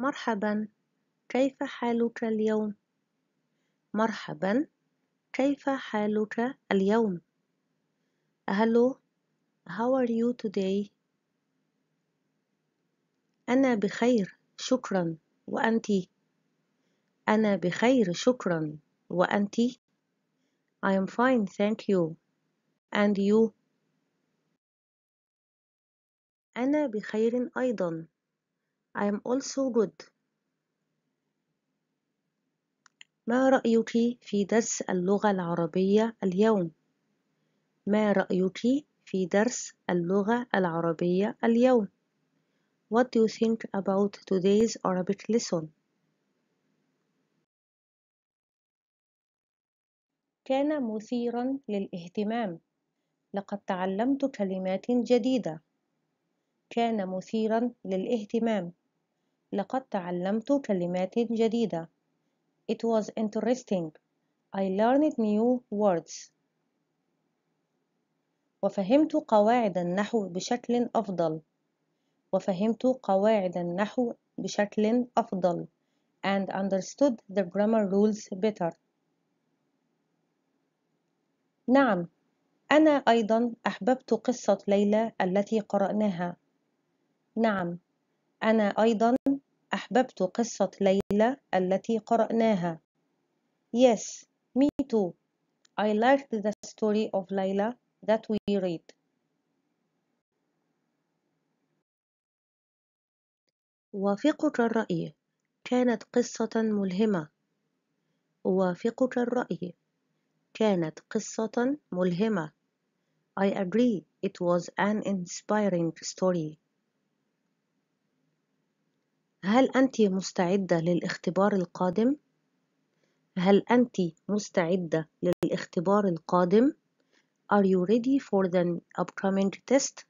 مرحباً. كيف حالك اليوم؟ مرحباً. كيف حالك اليوم؟ هلو How are you today? أنا بخير شكراً وأنتِ؟ أنا بخير شكراً وأنتِ؟ I am fine thank you. And you؟ أنا بخير أيضاً. I am also good. ما رأيك في درس اللغة العربية اليوم؟ ما رأيك في درس اللغة العربية اليوم؟ What do you think about today's Arabic lesson? كان مثيرا للاهتمام لقد تعلمت كلمات جديدة كان مثيرا للاهتمام لقد تعلمت كلمات جديدة. It was interesting. I learned new words. وفهمت قواعد النحو بشكل أفضل. وفهمت قواعد النحو بشكل أفضل and understood the grammar rules better. نعم، أنا أيضا أحببت قصة ليلى التي قرأناها. نعم، أنا أيضا أحببت قصة ليلى التي قرأناها. Yes, me too. I liked the story of Layla that we read. وافقك الرأي كانت قصة ملهمة وافقك الرأي كانت قصة ملهمة I agree it was an inspiring story هل أنت مستعدة للاختبار القادم؟ هل أنت مستعدة للاختبار القادم؟ Are you ready for the upcoming test?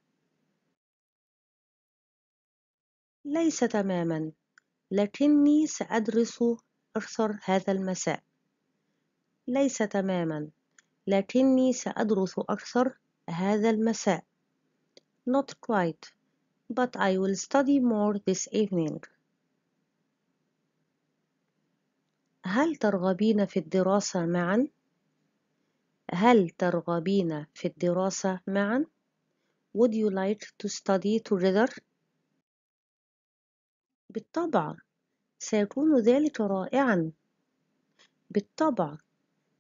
ليس تماما لكني سأدرس أكثر هذا المساء ليس تماما لكني سأدرس أكثر هذا المساء Not quite but I will study more this evening هل ترغبين في الدراسة معا؟ هل ترغبين في الدراسة معا؟ Would you like to study together? بالطبع سيكون ذلك رائعا بالطبع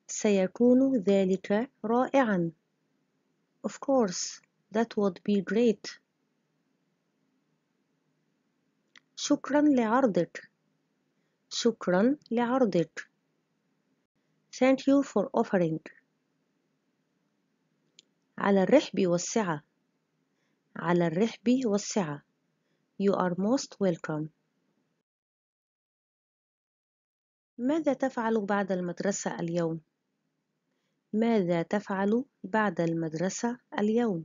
سيكون ذلك رائعا Of course that would be great شكرا لعرضك شكرا لعرضك. Thank you for offering. على الرحب والسعة. على الرحب والسعة. You are most welcome. ماذا تفعل بعد المدرسة اليوم؟ ماذا تفعل بعد المدرسة اليوم؟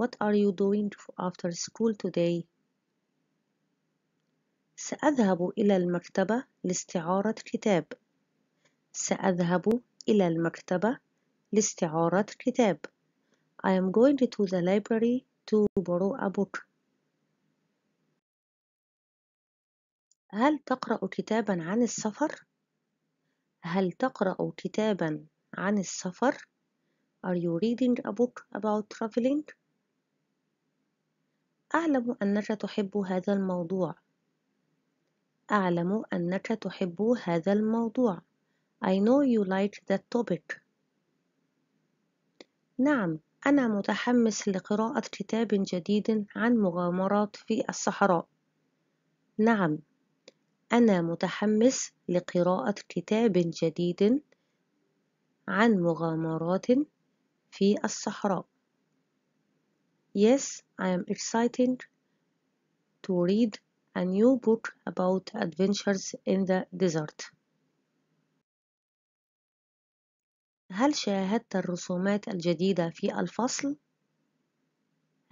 What are you doing after school today? سأذهب إلى المكتبة لاستعارة كتاب. سأذهب إلى المكتبة لاستعارة كتاب. I am going to the library to borrow a book. هل تقرأ كتابا عن السفر؟ هل تقرأ كتابا عن السفر؟ Are you reading a book about traveling؟ أعلم أنك تحب هذا الموضوع أعلم أنك تحب هذا الموضوع. I know you like that topic. نعم، أنا متحمس لقراءة كتاب جديد عن مغامرات في الصحراء. نعم، أنا متحمس لقراءة كتاب جديد عن مغامرات في الصحراء. Yes, I am excited to read a new book about adventures in the desert هل شاهدت الرسومات الجديدة في الفصل؟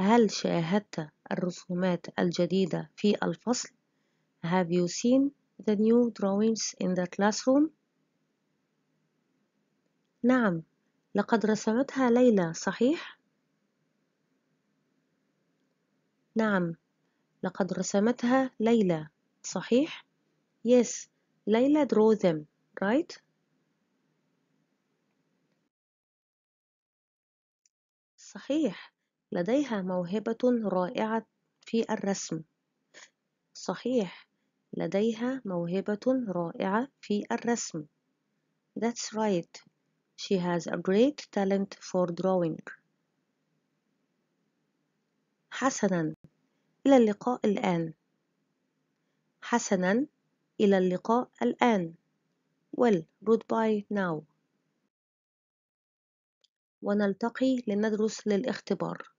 هل شاهدت الرسومات الجديدة في الفصل؟ Have you seen the new drawings in the classroom؟ نعم، لقد رسمتها ليلى، صحيح؟ نعم، لقد رسمتها ليلى صحيح؟ Yes, Layla drew them, right? صحيح لديها موهبة رائعة في الرسم صحيح لديها موهبة رائعة في الرسم That's right She has a great talent for drawing حسناً إلى اللقاء الآن حسناً إلى اللقاء الآن well goodbye now ونلتقي لندرس للاختبار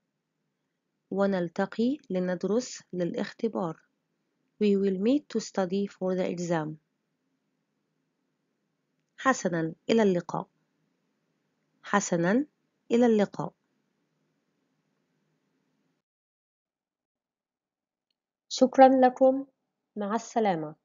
ونلتقي لندرس للاختبار We will meet to study for the exam حسناً إلى اللقاء حسناً إلى اللقاء شكرا لكم مع السلامة